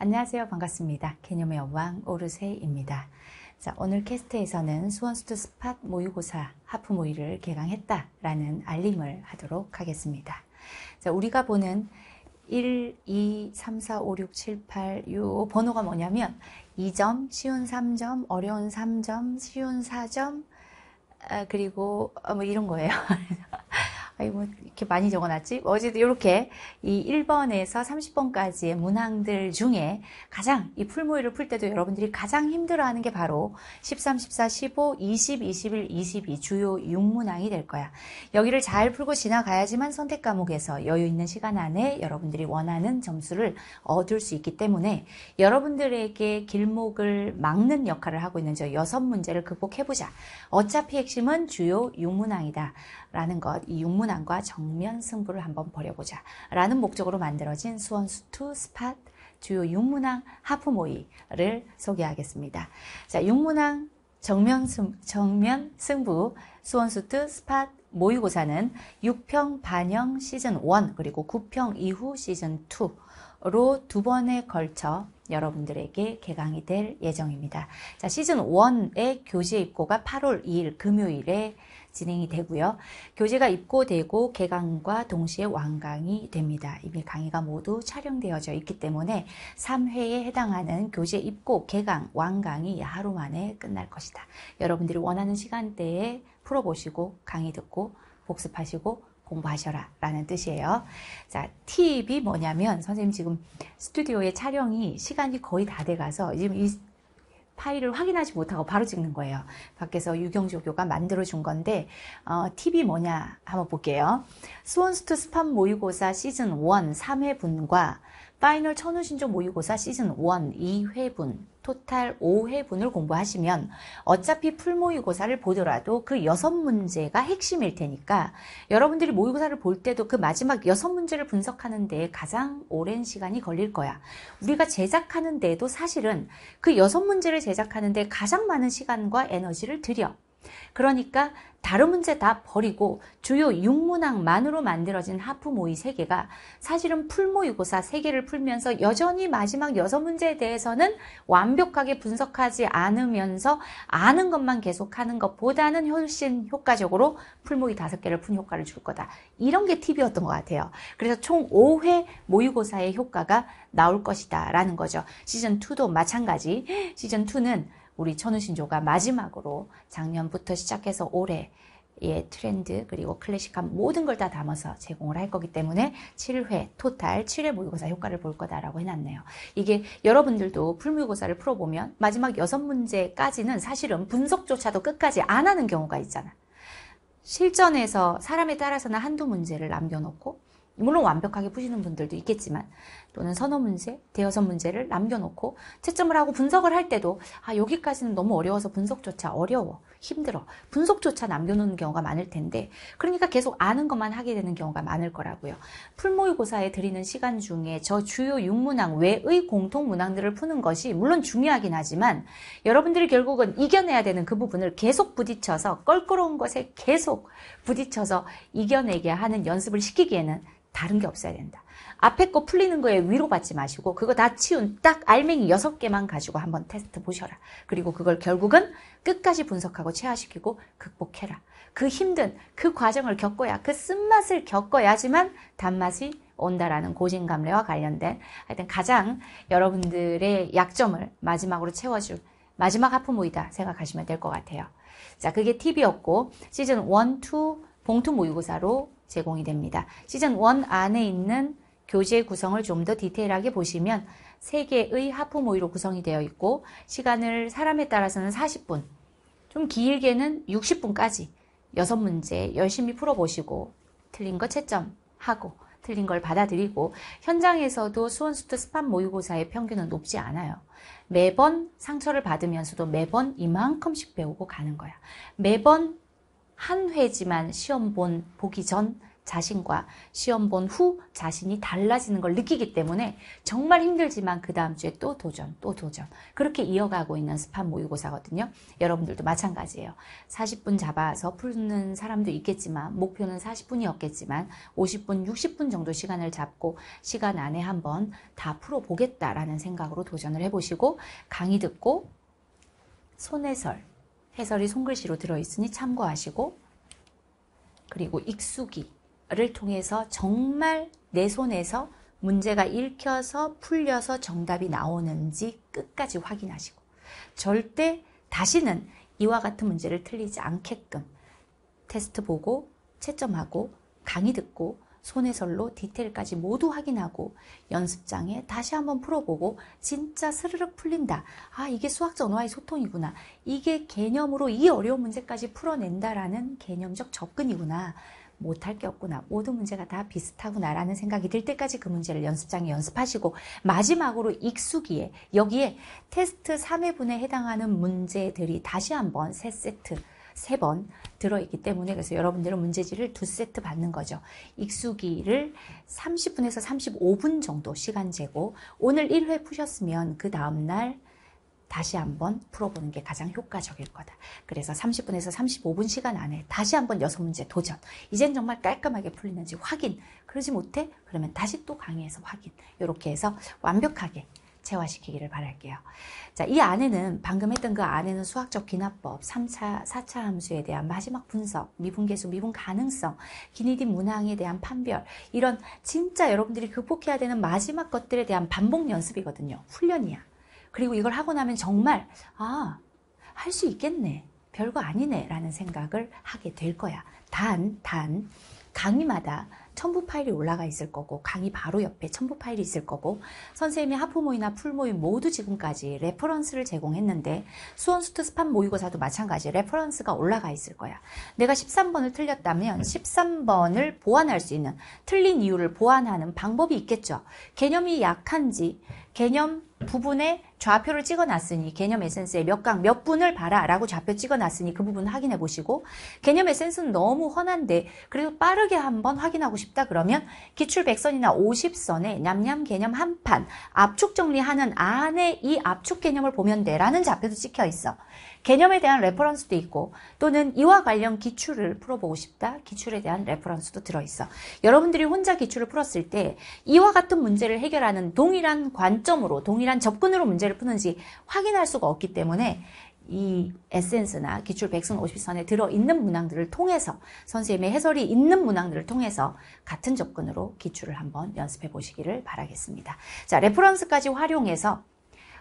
안녕하세요. 반갑습니다. 개념의 여왕 오르세입니다. 자, 오늘 캐스트에서는 수원수트 스팟 모의고사 하프 모의를 개강했다라는 알림을 하도록 하겠습니다. 자, 우리가 보는 1, 2, 3, 4, 5, 6, 7, 8, 요 번호가 뭐냐면 2점, 쉬운 3점, 어려운 3점, 쉬운 4점, 아, 그리고 어, 뭐 이런 거예요. 아이고 이렇게 많이 적어놨지? 뭐 어제도 이렇게 이 1번에서 30번까지의 문항들 중에 가장 이 풀모의를 풀 때도 여러분들이 가장 힘들어하는 게 바로 13, 14, 15, 20, 21, 22 주요 6문항이 될 거야. 여기를 잘 풀고 지나가야지만 선택 과목에서 여유 있는 시간 안에 여러분들이 원하는 점수를 얻을 수 있기 때문에 여러분들에게 길목을 막는 역할을 하고 있는 저 여섯 문제를 극복해보자. 어차피 핵심은 주요 6문항이다. 라는 것. 이 6문항 영문안과 정면 승부를 한번 벌여보자 라는 목적으로 만들어진 수원수2 스팟 주요 6문항 하프 모이를 소개하겠습니다. 자, 6문항 정면, 승, 정면 승부 수원수트 스팟 모의고사는 6평 반영 시즌 1 그리고 9평 이후 시즌 2로 두 번에 걸쳐 여러분들에게 개강이 될 예정입니다. 자, 시즌 1의 교재 입고가 8월 2일 금요일에 진행이 되고요. 교재가 입고되고 개강과 동시에 완강이 됩니다. 이미 강의가 모두 촬영되어져 있기 때문에 3회에 해당하는 교재 입고, 개강, 완강이 하루 만에 끝날 것이다. 여러분들이 원하는 시간대에 풀어보시고 강의 듣고 복습하시고 공부하셔라 라는 뜻이에요. 자, 팁이 뭐냐면 선생님 지금 스튜디오에 촬영이 시간이 거의 다 돼가서 지금 이 파일을 확인하지 못하고 바로 찍는 거예요. 밖에서 유경조교가 만들어준 건데 어, 팁이 뭐냐 한번 볼게요. 스원스투 스팟 모의고사 시즌 1 3회분과 파이널 천우신조 모의고사 시즌 1 2회분 토탈 5회분을 공부하시면 어차피 풀모의고사를 보더라도 그 6문제가 핵심일 테니까 여러분들이 모의고사를 볼 때도 그 마지막 6문제를 분석하는 데 가장 오랜 시간이 걸릴 거야. 우리가 제작하는 데도 사실은 그 6문제를 제작하는 데 가장 많은 시간과 에너지를 들여. 그러니까 다른 문제 다 버리고 주요 6문항만으로 만들어진 하프 모의 3개가 사실은 풀모의고사 3개를 풀면서 여전히 마지막 6문제에 대해서는 완벽하게 분석하지 않으면서 아는 것만 계속하는 것보다는 훨씬 효과적으로 풀모의 5개를 푼 효과를 줄 거다. 이런 게 팁이었던 것 같아요. 그래서 총 5회 모의고사의 효과가 나올 것이다 라는 거죠. 시즌2도 마찬가지. 시즌2는 우리 천우신조가 마지막으로 작년부터 시작해서 올해 의 트렌드 그리고 클래식한 모든 걸 다 담아서 제공을 할 거기 때문에 7회 토탈 7회 모의고사 효과를 볼 거다라고 해놨네요. 이게 여러분들도 풀모의고사를 풀어보면 마지막 6문제까지는 사실은 분석조차도 끝까지 안 하는 경우가 있잖아. 실전에서 사람에 따라서는 한두 문제를 남겨놓고 물론 완벽하게 푸시는 분들도 있겠지만 또는 선호 문제, 대여섯 문제를 남겨놓고 채점을 하고 분석을 할 때도 아 여기까지는 너무 어려워서 분석조차 어려워, 힘들어, 분석조차 남겨놓는 경우가 많을 텐데 그러니까 계속 아는 것만 하게 되는 경우가 많을 거라고요. 풀모의고사에 드리는 시간 중에 저 주요 6문항 외의 공통 문항들을 푸는 것이 물론 중요하긴 하지만 여러분들이 결국은 이겨내야 되는 그 부분을 계속 부딪혀서 껄끄러운 것에 계속 부딪혀서 이겨내게 하는 연습을 시키기에는 다른 게 없어야 된다. 앞에 거 풀리는 거에 위로받지 마시고 그거 다 치운 딱 알맹이 6개만 가지고 한번 테스트 보셔라. 그리고 그걸 결국은 끝까지 분석하고 체화시키고 극복해라. 그 힘든 그 과정을 겪어야 그 쓴맛을 겪어야지만 단맛이 온다라는 고진감래와 관련된 하여튼 가장 여러분들의 약점을 마지막으로 채워줄 마지막 하프 모이다 생각하시면 될 것 같아요. 자, 그게 팁이었고 시즌 1, 2, 봉투 모의고사로 제공이 됩니다. 시즌 1 안에 있는 교재 구성을 좀 더 디테일하게 보시면 3개의 하프 모의로 구성이 되어 있고 시간을 사람에 따라서는 40분, 좀 길게는 60분까지 6문제 열심히 풀어보시고 틀린 거 채점하고 틀린 걸 받아들이고 현장에서도 수원수트 스팟 모의고사의 평균은 높지 않아요. 매번 상처를 받으면서도 매번 이만큼씩 배우고 가는 거야. 매번 한 회지만 시험 본 보기 전 자신과 시험 본 후 자신이 달라지는 걸 느끼기 때문에 정말 힘들지만 그 다음 주에 또 도전, 또 도전. 그렇게 이어가고 있는 스판 모의고사거든요. 여러분들도 마찬가지예요. 40분 잡아서 푸는 사람도 있겠지만, 목표는 40분이었겠지만, 50분, 60분 정도 시간을 잡고, 시간 안에 한번 다 풀어보겠다라는 생각으로 도전을 해보시고, 강의 듣고, 손해설, 해설이 손글씨로 들어있으니 참고하시고 그리고 익숙이를 통해서 정말 내 손에서 문제가 읽혀서 풀려서 정답이 나오는지 끝까지 확인하시고 절대 다시는 이와 같은 문제를 틀리지 않게끔 테스트 보고 채점하고 강의 듣고 손해설로 디테일까지 모두 확인하고 연습장에 다시 한번 풀어보고 진짜 스르륵 풀린다. 아 이게 수학 전화의 소통이구나. 이게 개념으로 이 어려운 문제까지 풀어낸다라는 개념적 접근이구나. 못할 게 없구나. 모든 문제가 다 비슷하구나라는 생각이 들 때까지 그 문제를 연습장에 연습하시고 마지막으로 익숙이에 여기에 테스트 3회분에 해당하는 문제들이 다시 한번 세 세트 세번 들어있기 때문에 그래서 여러분들은 문제지를 두 세트 받는 거죠. 익숙이를 30분에서 35분 정도 시간 재고 오늘 1회 푸셨으면 그 다음날 다시 한번 풀어보는 게 가장 효과적일 거다. 그래서 30분에서 35분 시간 안에 다시 한번 여섯 문제 도전. 이젠 정말 깔끔하게 풀리는지 확인. 그러지 못해? 그러면 다시 또 강의에서 확인. 이렇게 해서 완벽하게 체화시키기를 바랄게요. 자, 이 안에는 방금 했던 그 안에는 수학적 귀납법, 3차, 4차 함수에 대한 마지막 분석, 미분계수, 미분 가능성, 기니딘 문항에 대한 판별 이런 진짜 여러분들이 극복해야 되는 마지막 것들에 대한 반복 연습이거든요. 훈련이야. 그리고 이걸 하고 나면 정말 아, 할 수 있겠네. 별거 아니네 라는 생각을 하게 될 거야. 단, 단 강의마다 첨부 파일이 올라가 있을 거고 강의 바로 옆에 첨부 파일이 있을 거고 선생님이 하프 모임이나풀모임 모두 지금까지 레퍼런스를 제공했는데 수원 수트 스판 모의고사도 마찬가지 레퍼런스가 올라가 있을 거야. 내가 13번을 틀렸다면 13번을 보완할 수 있는 틀린 이유를 보완하는 방법이 있겠죠. 개념이 약한지 개념 부분에 좌표를 찍어놨으니 개념 에센스에몇 강, 몇 분을 봐라 라고 좌표 찍어놨으니 그 부분 확인해 보시고 개념 에센스는 너무 훤한데 그래도 빠르게 한번 확인하고 싶다 그러면 기출 100선이나 50선에 냠냠 개념 한 판 압축 정리하는 안에 이 압축 개념을 보면 돼 라는 좌표도 찍혀 있어. 개념에 대한 레퍼런스도 있고 또는 이와 관련 기출을 풀어보고 싶다 기출에 대한 레퍼런스도 들어있어. 여러분들이 혼자 기출을 풀었을 때 이와 같은 문제를 해결하는 동일한 관점으로 동일한 접근으로 문제를 문제를 푸는지 확인할 수가 없기 때문에 이 에센스나 기출 백선 5 0선에 들어있는 문항들을 통해서 선생님의 해설이 있는 문항들을 통해서 같은 접근으로 기출을 한번 연습해 보시기를 바라겠습니다. 자, 레퍼런스까지 활용해서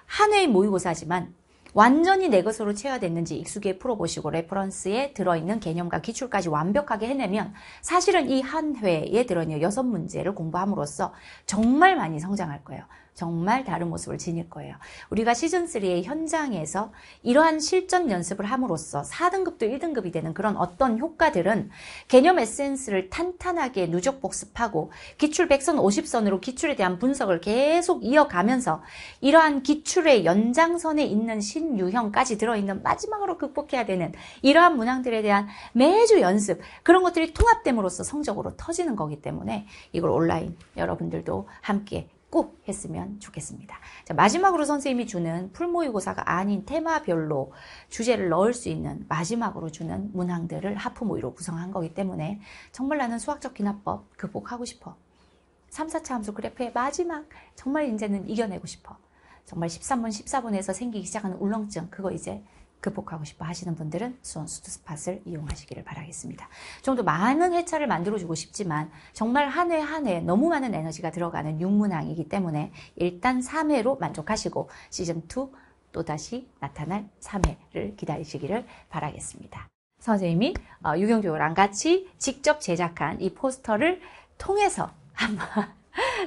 한 회의 모의고사지만 완전히 내 것으로 체화됐는지 익숙하게 풀어보시고 레퍼런스에 들어있는 개념과 기출까지 완벽하게 해내면 사실은 이 한 회에 들어있는 여섯 문제를 공부함으로써 정말 많이 성장할 거예요. 정말 다른 모습을 지닐 거예요. 우리가 시즌3의 현장에서 이러한 실전 연습을 함으로써 4등급도 1등급이 되는 그런 어떤 효과들은 개념 에센스를 탄탄하게 누적 복습하고 기출 100선 50선으로 기출에 대한 분석을 계속 이어가면서 이러한 기출의 연장선에 있는 신유형까지 들어있는 마지막으로 극복해야 되는 이러한 문항들에 대한 매주 연습 그런 것들이 통합됨으로써 성적으로 터지는 거기 때문에 이걸 온라인 여러분들도 함께 꼭 했으면 좋겠습니다. 자, 마지막으로 선생님이 주는 풀모의고사가 아닌 테마별로 주제를 넣을 수 있는 마지막으로 주는 문항들을 하프모의로 구성한 거기 때문에 정말 나는 수학적 기납법 극복하고 싶어. 3, 4차 함수 그래프의 마지막 정말 이제는 이겨내고 싶어. 정말 13번, 14번에서 생기기 시작하는 울렁증 그거 이제 극복하고 싶어 하시는 분들은 수원 수두 스팟을 이용하시기를 바라겠습니다. 좀 더 많은 회차를 만들어주고 싶지만 정말 한 회 한회 너무 많은 에너지가 들어가는 육문항이기 때문에 일단 3회로 만족하시고 시즌2 또다시 나타날 3회를 기다리시기를 바라겠습니다. 선생님이 어, 유경조랑 같이 직접 제작한 이 포스터를 통해서 한번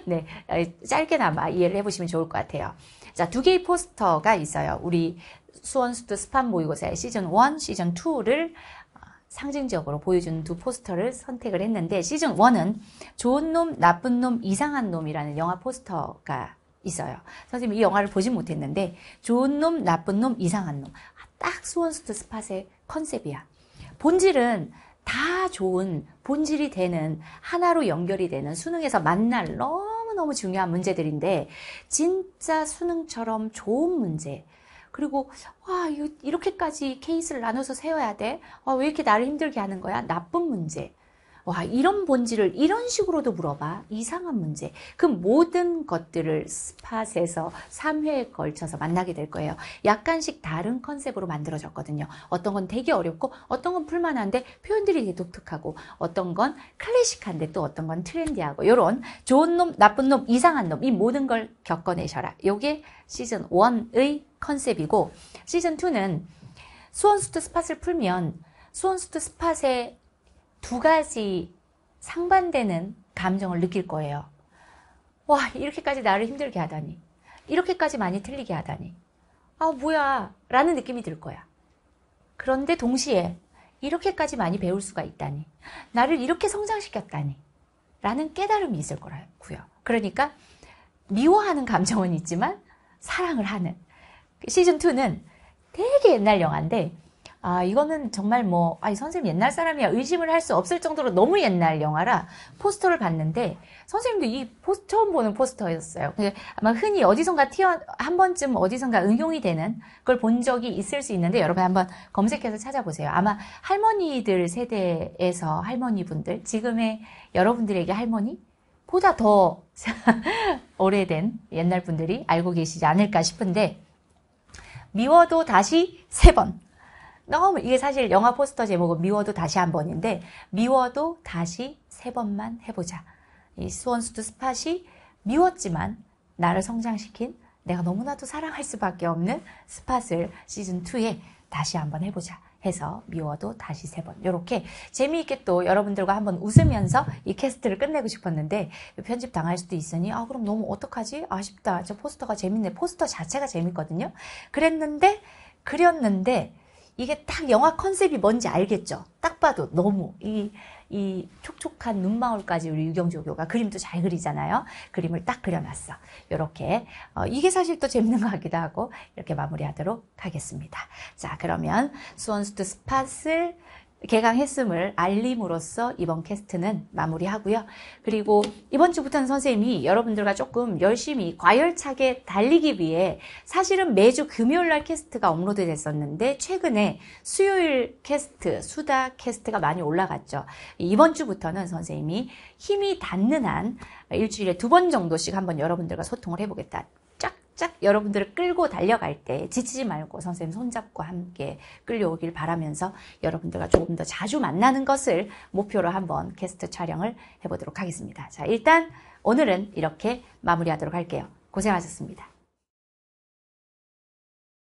네, 어, 짧게나마 이해를 해보시면 좋을 것 같아요. 자, 두 개의 포스터가 있어요. 우리 수원수도 스팟 모의고사의 시즌 1, 시즌 2를 어, 상징적으로 보여준두 포스터를 선택을 했는데 시즌 1은 좋은 놈, 나쁜 놈, 이상한 놈이라는 영화 포스터가 있어요. 선생님 이 영화를 보진 못했는데 좋은 놈, 나쁜 놈, 이상한 놈. 아, 딱 수원수트 스팟의 컨셉이야. 본질은 다 좋은 본질이 되는 하나로 연결이 되는 수능에서 만날 너무너무 중요한 문제들인데 진짜 수능처럼 좋은 문제 그리고 와 이렇게까지 케이스를 나눠서 세워야 돼? 아, 왜 이렇게 나를 힘들게 하는 거야? 나쁜 문제 와 이런 본질을 이런 식으로도 물어봐 이상한 문제 그 모든 것들을 스팟에서 3회에 걸쳐서 만나게 될 거예요 약간씩 다른 컨셉으로 만들어졌거든요 어떤 건 되게 어렵고 어떤 건 풀만한데 표현들이 되게 독특하고 어떤 건 클래식한데 또 어떤 건 트렌디하고 이런 좋은 놈 나쁜 놈 이상한 놈 이 모든 걸 겪어내셔라 요게 시즌 1의 컨셉이고 시즌 2는 수원수트 스팟을 풀면 수원수트 스팟에 두 가지 상반되는 감정을 느낄 거예요. 와, 이렇게까지 나를 힘들게 하다니. 이렇게까지 많이 틀리게 하다니. 아, 뭐야. 라는 느낌이 들 거야. 그런데 동시에 이렇게까지 많이 배울 수가 있다니. 나를 이렇게 성장시켰다니. 라는 깨달음이 있을 거라고요. 그러니까 미워하는 감정은 있지만 사랑을 하는. 시즌2는 되게 옛날 영화인데 아, 이거는 정말 뭐, 아, 니 선생님 옛날 사람이야. 의심을 할 수 없을 정도로 너무 옛날 영화라 포스터를 봤는데, 선생님도 이 포스, 처음 보는 포스터였어요. 아마 흔히 어디선가 튀어, 한 번쯤 어디선가 응용이 되는 걸 본 적이 있을 수 있는데, 여러분 한번 검색해서 찾아보세요. 아마 할머니들 세대에서 할머니분들, 지금의 여러분들에게 할머니? 보다 더 오래된 옛날 분들이 알고 계시지 않을까 싶은데, 미워도 다시 세 번. 너무 이게 사실 영화 포스터 제목은 미워도 다시 한 번인데 미워도 다시 세 번만 해보자. 이수원수드 스팟이 미웠지만 나를 성장시킨 내가 너무나도 사랑할 수밖에 없는 스팟을 시즌 2에 다시 한 번 해보자. 해서 미워도 다시 세 번. 이렇게 재미있게 또 여러분들과 한번 웃으면서 이 캐스트를 끝내고 싶었는데 편집 당할 수도 있으니 아 그럼 너무 어떡하지? 아쉽다. 저 포스터가 재밌네. 포스터 자체가 재밌거든요. 그랬는데 그렸는데 이게 딱 영화 컨셉이 뭔지 알겠죠. 딱 봐도 너무 이, 이 촉촉한 눈망울까지 우리 유경조 교가 그림도 잘 그리잖아요. 그림을 딱 그려놨어. 요렇게 어, 이게 사실 또 재밌는 것 같기도 하고 이렇게 마무리하도록 하겠습니다. 자 그러면 수원수트 스팟을 개강했음을 알림으로써 이번 캐스트는 마무리하고요. 그리고 이번 주부터는 선생님이 여러분들과 조금 열심히 과열차게 달리기 위해 사실은 매주 금요일날 캐스트가 업로드 됐었는데 최근에 수요일 캐스트, 수다 캐스트가 많이 올라갔죠. 이번 주부터는 선생님이 힘이 닿는 한 일주일에 두 번 정도씩 한번 여러분들과 소통을 해보겠다. 쫙 여러분들을 끌고 달려갈 때 지치지 말고 선생님 손잡고 함께 끌려오길 바라면서 여러분들과 조금 더 자주 만나는 것을 목표로 한번 게스트 촬영을 해보도록 하겠습니다. 자, 일단 오늘은 이렇게 마무리하도록 할게요. 고생하셨습니다.